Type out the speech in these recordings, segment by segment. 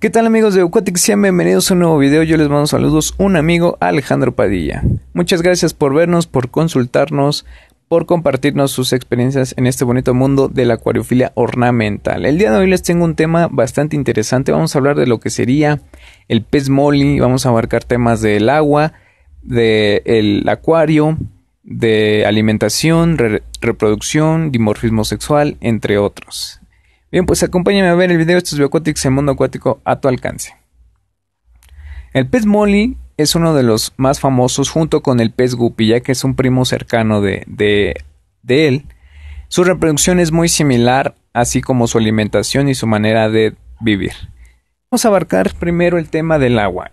¿Qué tal amigos de Aquatic? Sean bienvenidos a un nuevo video. Yo les mando saludos un amigo Alejandro Padilla. Muchas gracias por vernos, por consultarnos, por compartirnos sus experiencias en este bonito mundo de la acuariofilia ornamental. El día de hoy les tengo un tema bastante interesante. Vamos a hablar de lo que sería el pez molly, vamos a abarcar temas del agua, del acuario, de alimentación, reproducción, dimorfismo sexual, entre otros. Bien, pues acompáñame a ver el video de estos biocótics en mundo acuático a tu alcance. El pez molly es uno de los más famosos junto con el pez guppy, ya que es un primo cercano de él. Su reproducción es muy similar, así como su alimentación y su manera de vivir. Vamos a abarcar primero el tema del agua.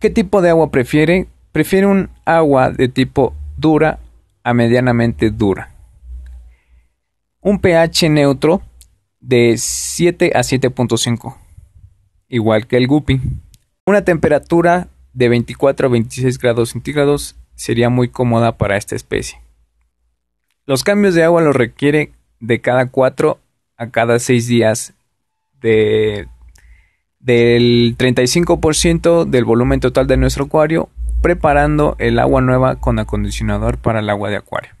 ¿Qué tipo de agua prefiere? Prefiere un agua de tipo dura a medianamente dura. Un pH neutro de 7 a 7.5, igual que el guppy. Una temperatura de 24 a 26 grados centígrados sería muy cómoda para esta especie. Los cambios de agua los requiere de cada 4 a cada 6 días de, del 35% del volumen total de nuestro acuario, preparando el agua nueva con acondicionador para el agua de acuario,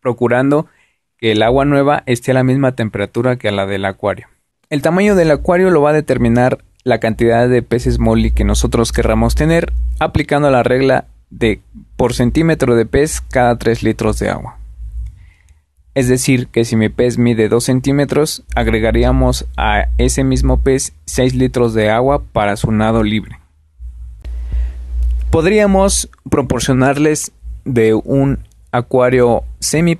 procurando que el agua nueva esté a la misma temperatura que a la del acuario. El tamaño del acuario lo va a determinar la cantidad de peces molly que nosotros querramos tener, aplicando la regla de por centímetro de pez cada 3 litros de agua. Es decir, que si mi pez mide 2 centímetros, agregaríamos a ese mismo pez 6 litros de agua para su nado libre. Podríamos proporcionarles de un acuario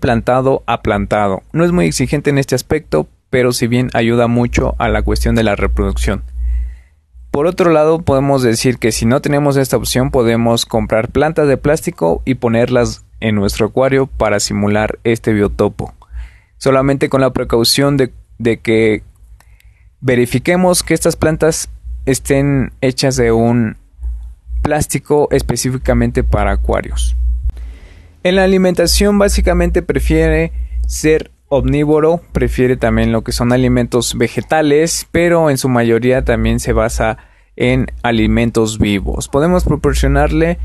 plantado a plantado. No es muy exigente en este aspecto, pero si bien ayuda mucho a la cuestión de la reproducción. Por otro lado, podemos decir que si no tenemos esta opción, podemos comprar plantas de plástico y ponerlas en nuestro acuario para simular este biotopo. Solamente con la precaución de que verifiquemos que estas plantas estén hechas de un plástico específicamente para acuarios. En la alimentación básicamente prefiere ser omnívoro, prefiere también lo que son alimentos vegetales, pero en su mayoría también se basa en alimentos vivos. Podemos proporcionarle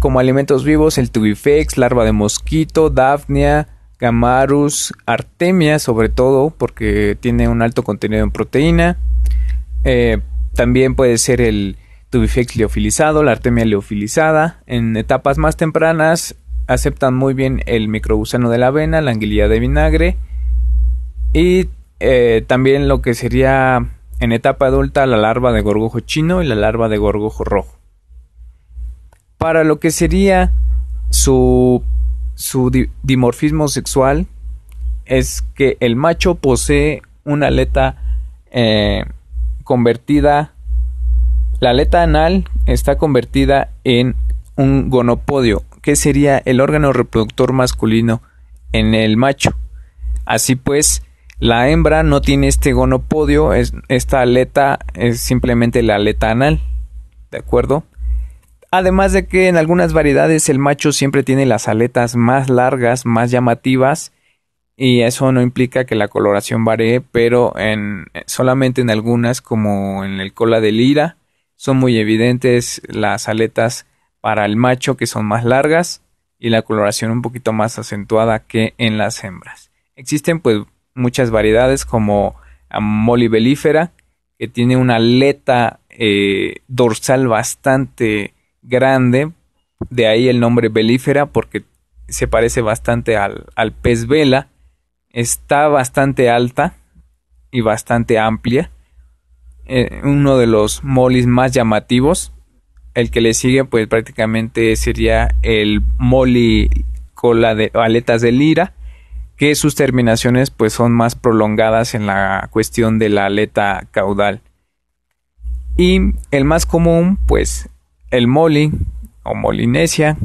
como alimentos vivos el tubifex, larva de mosquito, dafnia, gamarus Artemia sobre todo porque tiene un alto contenido en proteína. Eh, también puede ser el Tubifex leofilizado, la Artemia leofilizada. En etapas más tempranas aceptan muy bien el microgusano de la avena, la anguilla de vinagre y eh, también lo que sería en etapa adulta la larva de gorgojo chino y la larva de gorgojo rojo. Para lo que sería su, dimorfismo sexual es que el macho posee una aleta eh, convertida, la aleta anal está convertida en un gonopodio, que sería el órgano reproductor masculino en el macho. Así pues, la hembra no tiene este gonopodio, esta aleta es simplemente la aleta anal, ¿de acuerdo? Además de que en algunas variedades el macho siempre tiene las aletas más largas, más llamativas, y eso no implica que la coloración varíe, pero en, solamente en algunas, como en el cola de lira, son muy evidentes las aletas para el macho que son más largas y la coloración un poquito más acentuada que en las hembras. Existen pues muchas variedades como belífera... que tiene una aleta eh, dorsal bastante grande, de ahí el nombre belífera porque se parece bastante al, pez vela, está bastante alta y bastante amplia, eh, uno de los molis más llamativos el que le sigue, pues prácticamente sería el Molly cola de aletas de lira, que sus terminaciones pues son más prolongadas en la cuestión de la aleta caudal. Y el más común, pues el Molly o Molinesia,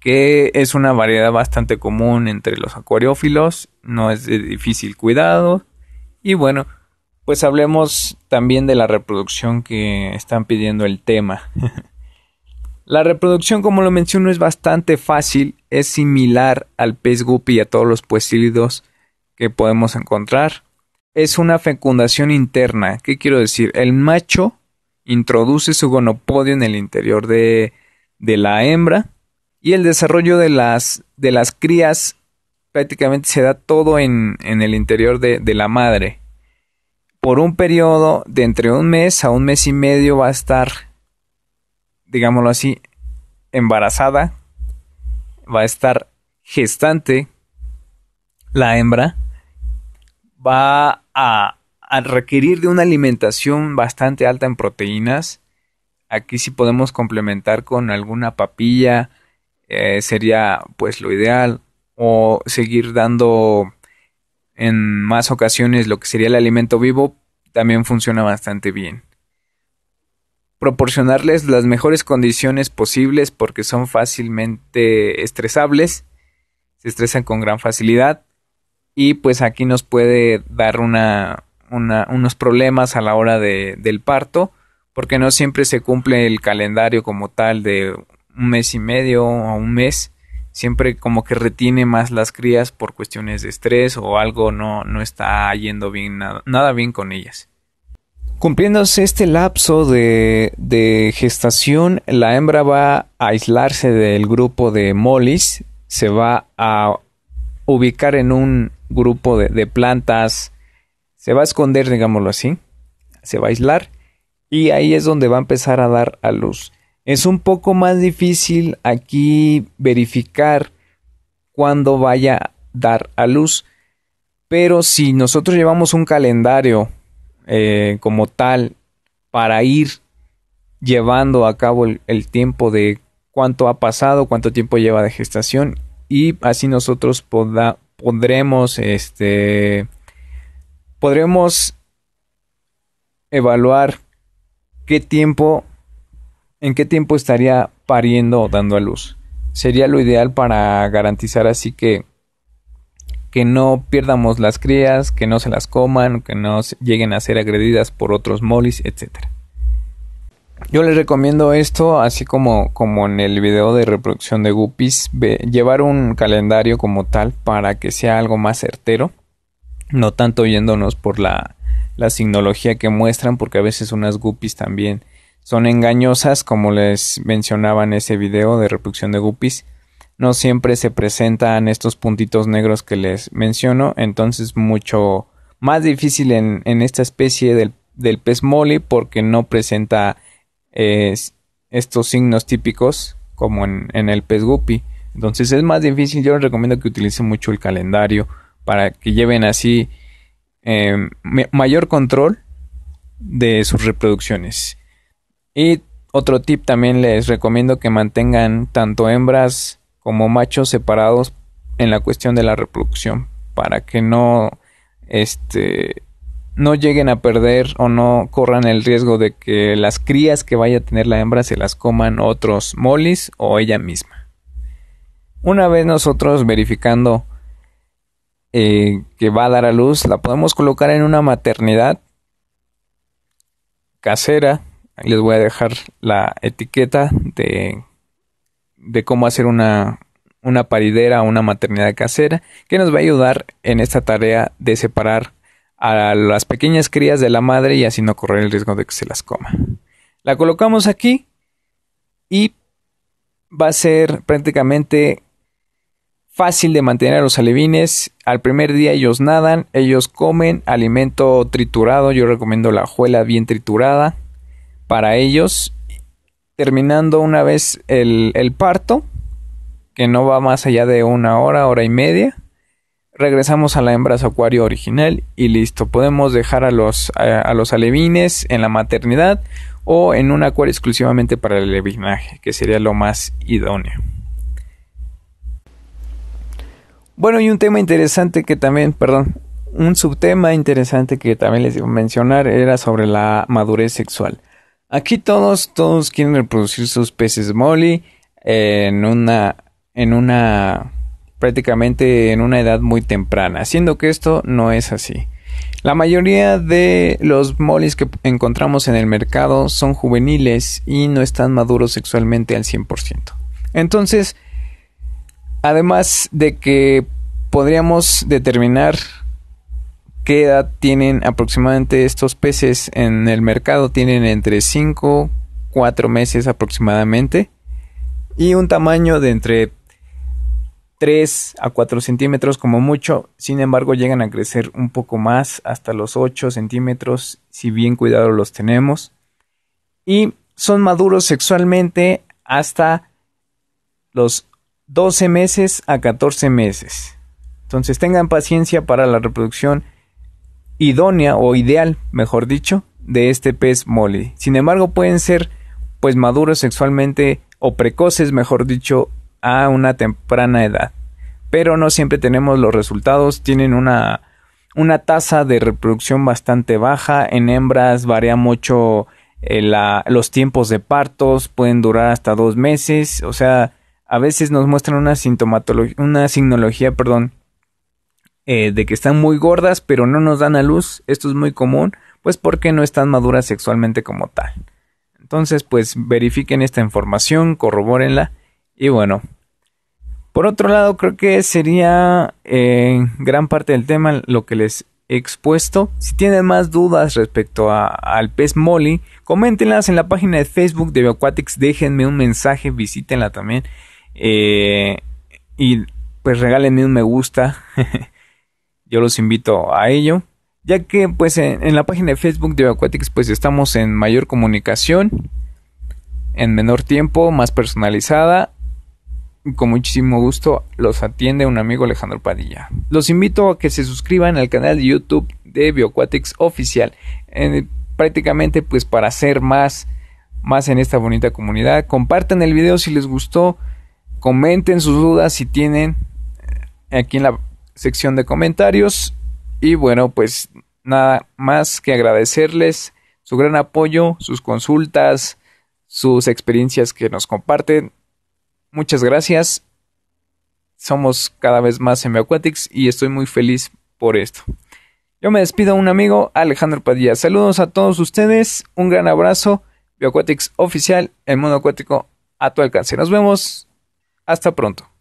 que es una variedad bastante común entre los acuariófilos, no es de difícil cuidado y bueno, pues hablemos también de la reproducción que están pidiendo el tema. la reproducción, como lo menciono, es bastante fácil, es similar al pez guppy y a todos los puesílidos que podemos encontrar. Es una fecundación interna. ¿Qué quiero decir? El macho introduce su gonopodio en el interior de, la hembra y el desarrollo de las, de las crías prácticamente se da todo en, el interior de la madre por un periodo de entre un mes a un mes y medio va a estar, digámoslo así, embarazada, va a estar gestante, la hembra, va a, requerir de una alimentación bastante alta en proteínas. Aquí si podemos complementar con alguna papilla, eh, sería pues lo ideal, o seguir dando en más ocasiones lo que sería el alimento vivo también funciona bastante bien. Proporcionarles las mejores condiciones posibles porque son fácilmente estresables, se estresan con gran facilidad y pues aquí nos puede dar unos problemas a la hora del parto porque no siempre se cumple el calendario como tal de un mes y medio a un mes siempre como que retiene más las crías por cuestiones de estrés o algo no, está yendo bien, nada, bien con ellas. Cumpliéndose este lapso de, gestación, la hembra va a aislarse del grupo de molis, se va a ubicar en un grupo de plantas, se va a esconder, digámoslo así, se va a aislar y ahí es donde va a empezar a dar a luz. Es un poco más difícil aquí verificar cuándo vaya a dar a luz. Pero si nosotros llevamos un calendario eh, como tal para ir llevando a cabo el, tiempo de cuánto ha pasado, cuánto tiempo lleva de gestación y así nosotros podremos este podremos evaluar qué tiempo en qué tiempo estaría pariendo o dando a luz. Sería lo ideal para garantizar así que que no pierdamos las crías, que no se las coman, que no lleguen a ser agredidas por otros molis, etc. Yo les recomiendo esto, así como, como en el video de reproducción de Guppies, llevar un calendario como tal para que sea algo más certero, no tanto yéndonos por la, la signología que muestran, porque a veces unas Guppies también son engañosas, como les mencionaba en ese video de reproducción de guppies. No siempre se presentan estos puntitos negros que les menciono, entonces mucho más difícil en, esta especie del, pez mole porque no presenta eh, estos signos típicos como en, el pez guppy. Entonces es más difícil, yo les recomiendo que utilicen mucho el calendario para que lleven así eh, mayor control de sus reproducciones. Y otro tip también les recomiendo que mantengan tanto hembras como machos separados en la cuestión de la reproducción para que no este, no lleguen a perder o no corran el riesgo de que las crías que vaya a tener la hembra se las coman otros molis o ella misma. Una vez nosotros verificando eh, que va a dar a luz, la podemos colocar en una maternidad casera les voy a dejar la etiqueta de, cómo hacer una, paridera o una maternidad casera, que nos va a ayudar en esta tarea de separar a las pequeñas crías de la madre y así no correr el riesgo de que se las coma. La colocamos aquí y va a ser prácticamente fácil de mantener a los alevines. Al primer día ellos nadan, ellos comen alimento triturado, yo recomiendo la ajuela bien triturada para ellos, terminando una vez el, parto, que no va más allá de una hora, hora y media, regresamos a la hembra acuario original y listo. Podemos dejar a los, a, los alevines en la maternidad o en un acuario exclusivamente para el alevinaje, que sería lo más idóneo. Bueno, y un tema interesante que también, perdón, un subtema interesante que también les iba a mencionar era sobre la madurez sexual. Aquí todos, todos quieren reproducir sus peces molly en una, en una, prácticamente en una edad muy temprana, siendo que esto no es así. La mayoría de los mollys que encontramos en el mercado son juveniles y no están maduros sexualmente al 100%. Entonces, además de que podríamos determinar qué edad tienen aproximadamente estos peces en el mercado. Tienen entre 5, 4 meses aproximadamente. Y un tamaño de entre 3 a 4 centímetros como mucho. Sin embargo, llegan a crecer un poco más hasta los 8 centímetros si bien cuidado los tenemos. Y son maduros sexualmente hasta los 12 meses a 14 meses. Entonces tengan paciencia para la reproducción idónea o ideal, mejor dicho, de este pez mole. Sin embargo, pueden ser pues maduros sexualmente o precoces, mejor dicho, a una temprana edad. Pero no siempre tenemos los resultados, tienen una una tasa de reproducción bastante baja, en hembras varía mucho eh, la, los tiempos de partos, pueden durar hasta dos meses, o sea, a veces nos muestran una sintomatología, una signología, perdón, eh, de que están muy gordas pero no nos dan a luz, esto es muy común, pues porque no están maduras sexualmente como tal. Entonces, pues verifiquen esta información, corrobórenla y bueno. Por otro lado, creo que sería en eh, gran parte del tema lo que les he expuesto. Si tienen más dudas respecto al pez molly, coméntenlas en la página de Facebook de Bioaquatics, déjenme un mensaje, visítenla también eh, y pues regálenme un me gusta. Yo los invito a ello, ya que pues en, la página de Facebook de Bioaquatics pues estamos en mayor comunicación, en menor tiempo, más personalizada con muchísimo gusto los atiende un amigo Alejandro Padilla. Los invito a que se suscriban al canal de YouTube de Bioquatics Oficial. prácticamente pues para hacer más, más en esta bonita comunidad. Compartan el video si les gustó. Comenten sus dudas si tienen eh, aquí en la sección de comentarios. Y bueno, pues nada más que agradecerles su gran apoyo, sus consultas, sus experiencias que nos comparten. Muchas gracias. Somos cada vez más semioacuatics y estoy muy feliz por esto. Yo me despido un amigo, Alejandro Padilla. Saludos a todos ustedes, un gran abrazo. Bioquatics oficial, el mundo acuático a tu alcance. Nos vemos. Hasta pronto.